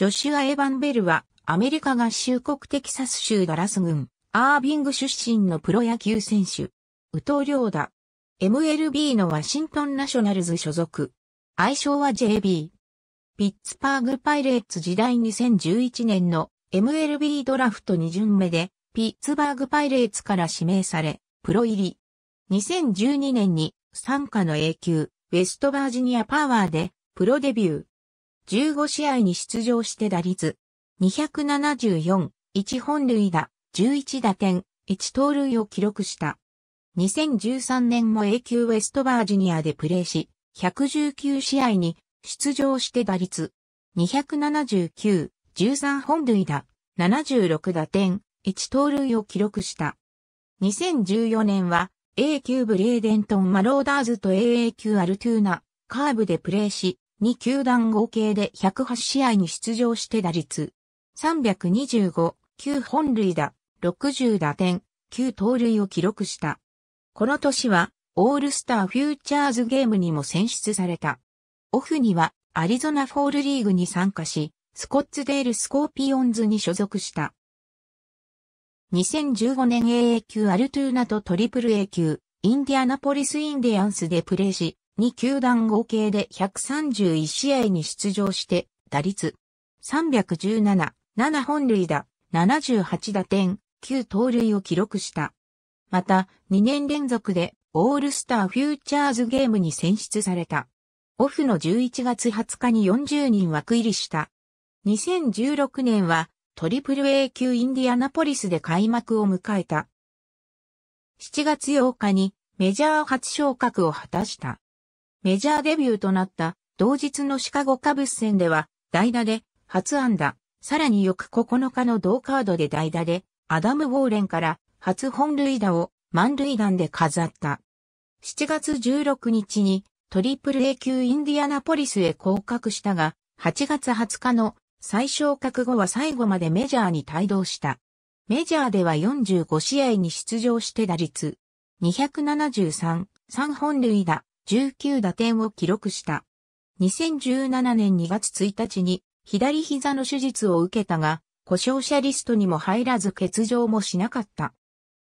ジョシュア・エヴァン・ベルは、アメリカ合衆国テキサス州ダラス郡、アービング出身のプロ野球選手。宇藤良だ。MLB のワシントンナショナルズ所属。愛称は JB。ピッツパーグパイレーツ時代2011年の MLB ドラフト2巡目で、ピッツバーグパイレーツから指名され、プロ入り。2012年に、参加の永久、ウェストバージニアパワーで、プロデビュー。15試合に出場して打率274、1本塁打、11打点、1盗塁を記録した。2013年も A 級ウェストバージニアでプレーし、119試合に出場して打率279、13本塁打、76打点、1盗塁を記録した。2014年は A 級ブレーデントン・マローダーズと AA 級アルトゥーナ、カーブでプレーし、二球団合計で108試合に出場して打率。325、9本塁打、60打点、9盗塁を記録した。この年は、オールスターフューチャーズゲームにも選出された。オフには、アリゾナフォールリーグに参加し、スコッツデールスコーピオンズに所属した。2015年 AA 級アルトゥーナとトリプル A 級、インディアナポリスインディアンスでプレーし、二球団合計で131試合に出場して、打率317、7本塁打、78打点、9盗塁を記録した。また、2年連続でオールスターフューチャーズゲームに選出された。オフの11月20日に40人枠入りした。2016年はトリプル A 級インディアナポリスで開幕を迎えた。7月8日にメジャー初昇格を果たした。メジャーデビューとなった同日のシカゴカブス戦では代打で初安打、さらに翌9日の同カードで代打でアダム・ウォーレンから初本塁打を満塁弾で飾った。7月16日にトリプル A 級インディアナポリスへ降格したが、8月20日の最小覚後は最後までメジャーに帯同した。メジャーでは45試合に出場して打率273、3本塁打、19打点を記録した。2017年2月1日に左膝の手術を受けたが、故障者リストにも入らず欠場もしなかった。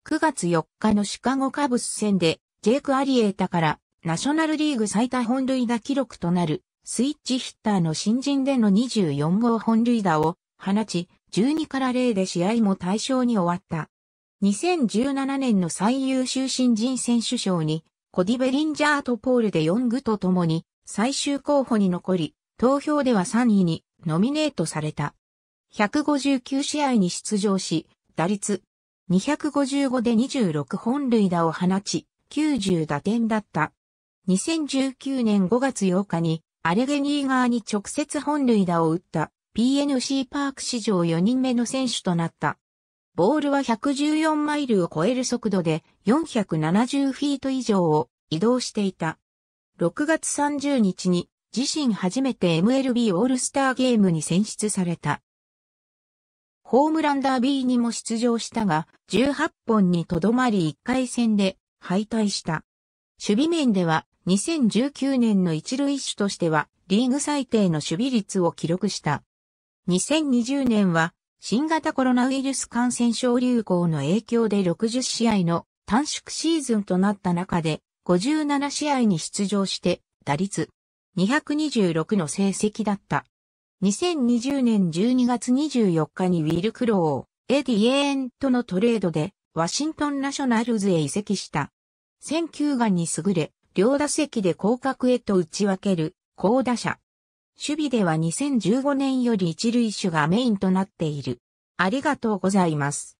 9月4日のシカゴカブス戦で、ジェイク・アリエータからナショナルリーグ最多本塁打記録となるスイッチヒッターの新人での24号本塁打を放ち、12から0で試合も対象に終わった。2017年の最優秀新人選手賞にコディ・ベリンジャーとポール・で4ングと共に最終候補に残り、投票では3位にノミネートされた。159試合に出場し、打率255で26本塁打を放ち、90打点だった。2019年5月8日にアレゲニー側に直接本塁打を打った PNC パーク史上4人目の選手となった。ボールは114マイルを超える速度で470フィート以上を移動していた。6月30日に自身初めて MLB オールスターゲームに選出された。ホームランダービーにも出場したが、18本にとどまり1回戦で敗退した。守備面では2019年の一塁手としてはリーグ最低の守備率を記録した。2020年は新型コロナウイルス感染症流行の影響で60試合の短縮シーズンとなった中で57試合に出場して打率226の成績だった。2020年12月24日にウィル・クロー、エディ・エーンとのトレードでワシントン・ナショナルズへ移籍した。選球眼に優れ、両打席で広角へと打ち分ける高打者。守備では2015年より一塁手がメインとなっている。ありがとうございます。